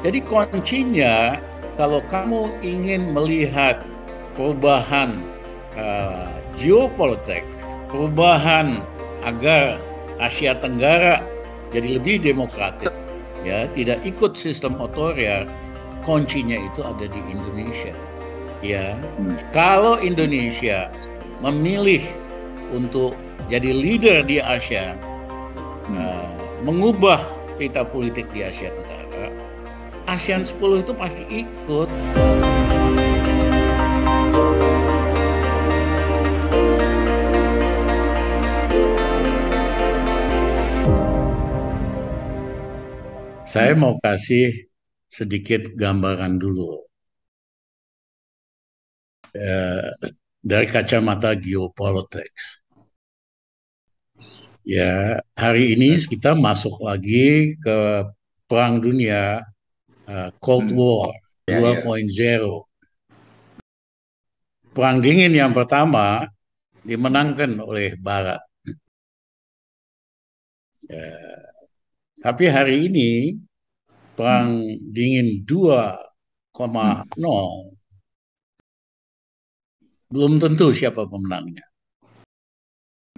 Jadi kuncinya kalau kamu ingin melihat perubahan uh, geopolitik, perubahan agar Asia Tenggara jadi lebih demokratik, ya tidak ikut sistem otoria, kuncinya itu ada di Indonesia. Ya, hmm. kalau Indonesia memilih untuk jadi leader di Asia, hmm. uh, mengubah peta politik di Asia Tenggara, ASEAN 10 itu pasti ikut. Saya mau kasih sedikit gambaran dulu. Eh, dari kacamata geopolitik. Ya, hari ini kita masuk lagi ke Perang Dunia Eh, Cold hmm. War yeah, 2.0. Yeah. Perang dingin yang pertama dimenangkan oleh Barat. Uh, tapi hari ini perang hmm. dingin 2,0 hmm. belum tentu siapa pemenangnya.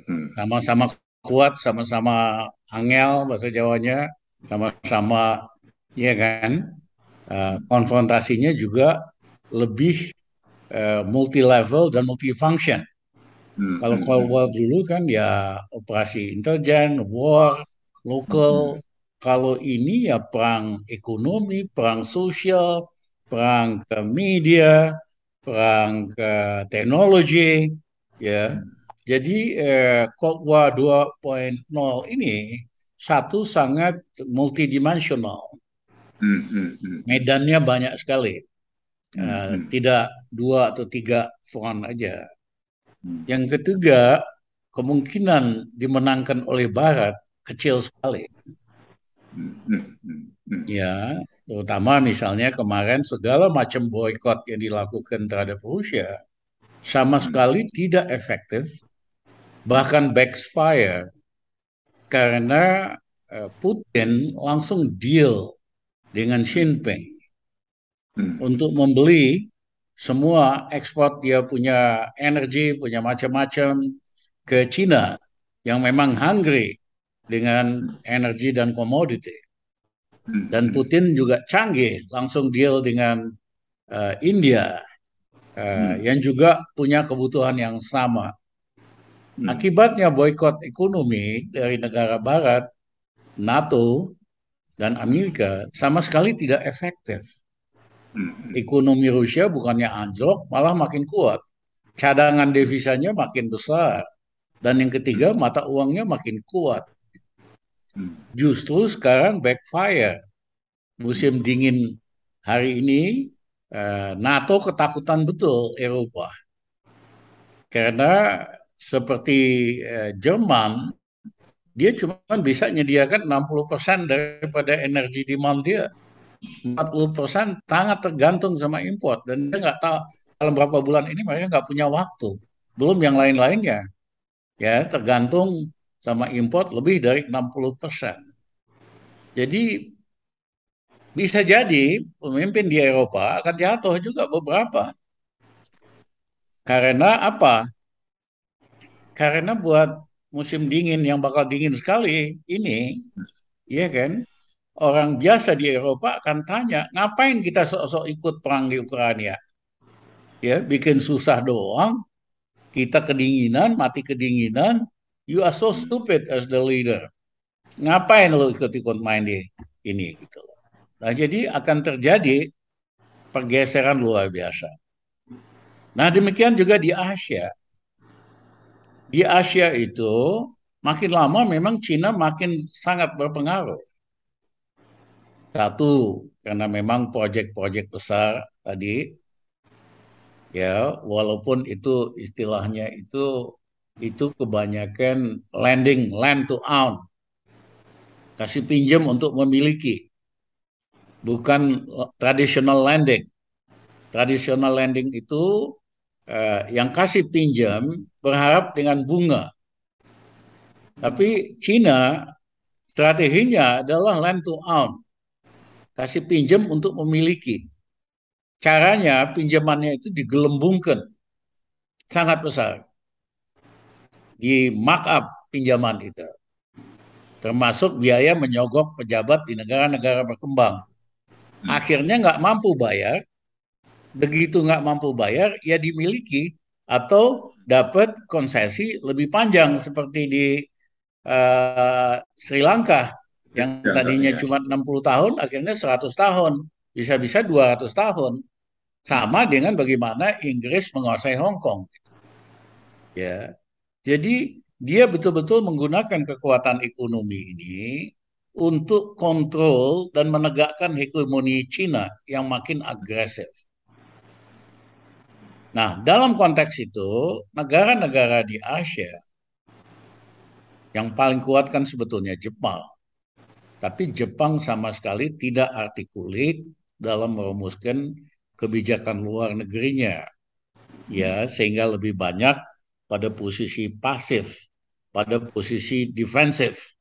Hmm. Sama-sama kuat, sama-sama angel bahasa Jawanya, sama-sama ya kan Eh, konfrontasinya juga lebih uh, eh, multi level dan multifunction. Hmm. Kalau hmm, Cold hmm. War dulu kan ya operasi intelijen, war, local. Hmm, hmm. Kalau ini ya perang ekonomi, perang sosial, perang ke media, perang ke teknologi, ya. Hmm. Jadi eh, Cold War 2.0 ini satu sangat multidimensional. Hmm, hmm, hmm. Medannya banyak sekali. uh, Tidak dua atau tiga front aja. Hmm. Yang ketiga, kemungkinan dimenangkan oleh Barat kecil sekali. Hmm, hmm, Ya, terutama misalnya kemarin segala macam boykot yang dilakukan terhadap Rusia sama sekali tidak efektif, bahkan backfire karena eh, Putin langsung deal dengan Shin hmm. untuk membeli semua ekspor dia punya energi, punya macam-macam ke Cina yang memang hungry dengan energi dan komoditi. Hmm. Dan Putin juga canggih, langsung deal dengan uh, India uh, hmm. yang juga punya kebutuhan yang sama. Hmm. Akibatnya boykot ekonomi dari negara Barat, NATO dan Amerika sama sekali tidak efektif. Hmm. Ekonomi Rusia bukannya anjlok, malah makin kuat. Cadangan devisanya makin besar. Dan yang ketiga, mata uangnya makin kuat. Hmm. Justru sekarang backfire. Musim dingin hari ini, eh, NATO ketakutan betul Eropa. Karena seperti eh, Jerman, dia cuma bisa menyediakan 60% persen daripada energi demand dia. 40% persen sangat tergantung sama import dan dia nggak tahu dalam berapa bulan ini mereka nggak punya waktu. Belum yang lain-lainnya. Ya, tergantung sama import lebih dari 60%. persen. Jadi bisa jadi pemimpin di Eropa akan jatuh juga beberapa. Karena apa? Karena buat musim dingin yang bakal dingin sekali ini, ya kan? Orang biasa di Eropa akan tanya, ngapain kita sok-sok ikut perang di Ukraina? Ya, bikin susah doang. Kita kedinginan, mati kedinginan. You are so stupid as the leader. Ngapain lo ikut-ikut main di ini gitu. Nah, jadi akan terjadi pergeseran luar biasa. Nah, demikian juga di Asia di Asia itu makin lama memang Cina makin sangat berpengaruh. Satu, karena memang proyek-proyek besar tadi ya walaupun itu istilahnya itu itu kebanyakan lending land to own kasih pinjam untuk memiliki bukan traditional lending traditional lending itu Eh, yang kasih pinjam berharap dengan bunga. Tapi China strateginya adalah lend to own, kasih pinjam untuk memiliki. Caranya pinjamannya itu digelembungkan sangat besar di markup pinjaman itu termasuk biaya menyogok pejabat di negara-negara berkembang. Akhirnya nggak mampu bayar, begitu nggak mampu bayar ya dimiliki atau dapat konsesi lebih panjang seperti di uh, Sri Lanka yang ya, ya, tadinya ya. cuma 60 tahun akhirnya 100 tahun bisa-bisa 200 tahun sama dengan bagaimana Inggris menguasai Hong Kong ya jadi dia betul-betul menggunakan kekuatan ekonomi ini untuk kontrol dan menegakkan hegemoni Cina yang makin agresif Nah, dalam konteks itu, negara-negara di Asia yang paling kuat kan sebetulnya Jepang. Tapi Jepang sama sekali tidak artikulit dalam merumuskan kebijakan luar negerinya. Ya, sehingga lebih banyak pada posisi pasif, pada posisi defensif.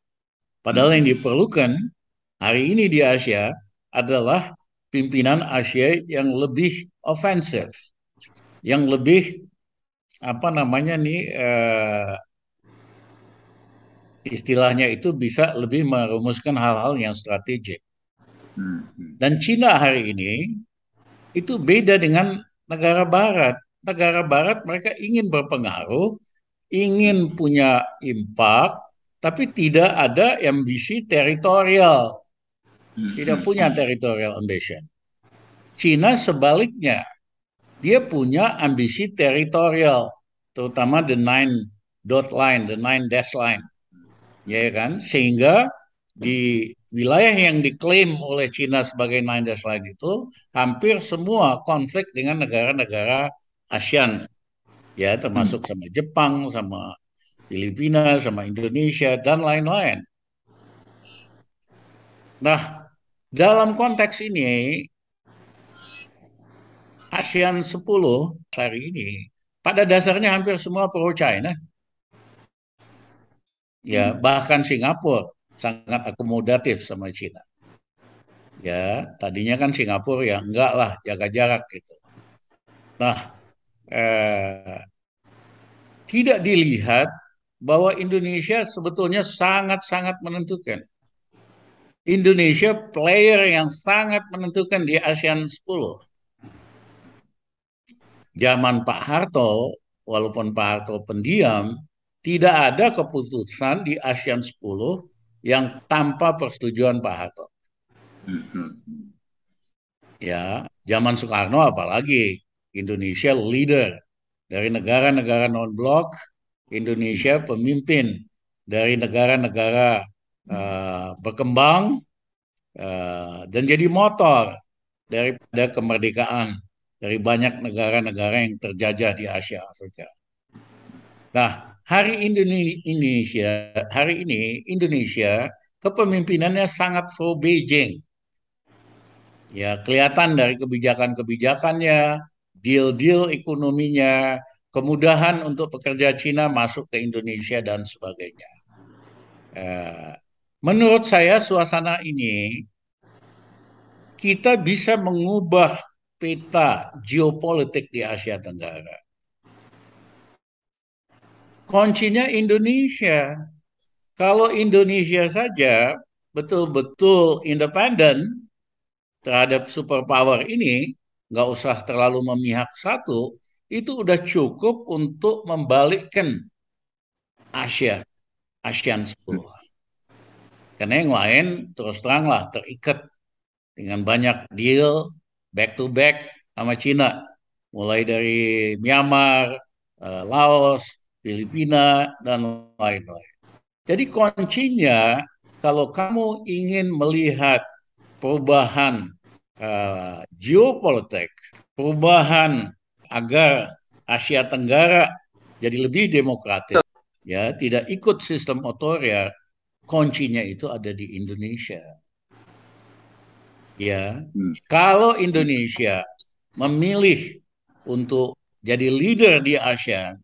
Padahal yang diperlukan hari ini di Asia adalah pimpinan Asia yang lebih ofensif yang lebih apa namanya nih uh, istilahnya itu bisa lebih merumuskan hal-hal yang strategik. Hmm. Dan Cina hari ini itu beda dengan negara Barat. Negara Barat mereka ingin berpengaruh, ingin punya impact, tapi tidak ada ambisi teritorial, tidak punya hmm. teritorial ambition. Cina sebaliknya dia punya ambisi teritorial, terutama the nine dot line, the nine dash line, ya kan? Sehingga di wilayah yang diklaim oleh China sebagai nine dash line itu hampir semua konflik dengan negara-negara ASEAN, ya termasuk sama Jepang, sama Filipina, sama Indonesia dan lain-lain. Nah, dalam konteks ini ASEAN 10 hari ini pada dasarnya hampir semua pro China. Ya, hmm. bahkan Singapura sangat akomodatif sama China Ya, tadinya kan Singapura ya enggak lah jaga jarak gitu. Nah, eh, tidak dilihat bahwa Indonesia sebetulnya sangat-sangat menentukan. Indonesia player yang sangat menentukan di ASEAN 10 zaman Pak Harto, walaupun Pak Harto pendiam, tidak ada keputusan di ASEAN 10 yang tanpa persetujuan Pak Harto. Mm-hmm. Ya, zaman Soekarno apalagi Indonesia leader dari negara-negara non-blok, Indonesia pemimpin dari negara-negara uh, berkembang uh, dan jadi motor daripada kemerdekaan dari banyak negara-negara yang terjajah di Asia Afrika. Nah, hari Indonesia, hari ini Indonesia kepemimpinannya sangat pro Beijing. Ya, kelihatan dari kebijakan-kebijakannya, deal-deal ekonominya, kemudahan untuk pekerja Cina masuk ke Indonesia dan sebagainya. Eh, menurut saya suasana ini kita bisa mengubah peta geopolitik di Asia Tenggara. Kuncinya Indonesia. Kalau Indonesia saja betul-betul independen terhadap superpower ini, nggak usah terlalu memihak satu, itu udah cukup untuk membalikkan Asia, ASEAN 10. Karena yang lain terus teranglah terikat dengan banyak deal back to back sama Cina, mulai dari Myanmar, eh, Laos, Filipina dan lain-lain. Jadi kuncinya kalau kamu ingin melihat perubahan uh, geopolitik, perubahan agar Asia Tenggara jadi lebih demokratis, ya tidak ikut sistem otoriter, kuncinya itu ada di Indonesia ya hmm. kalau Indonesia memilih untuk jadi leader di ASEAN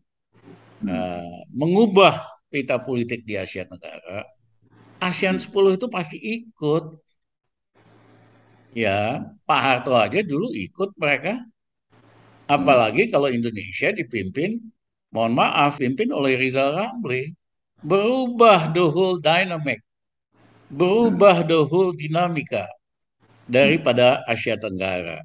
hmm. uh, mengubah peta politik di Asia Tenggara ASEAN 10 itu pasti ikut ya Pak Harto aja dulu ikut mereka apalagi hmm. kalau Indonesia dipimpin mohon maaf pimpin oleh Rizal Ramli berubah the whole dynamic berubah hmm. the whole dinamika daripada Asia Tenggara.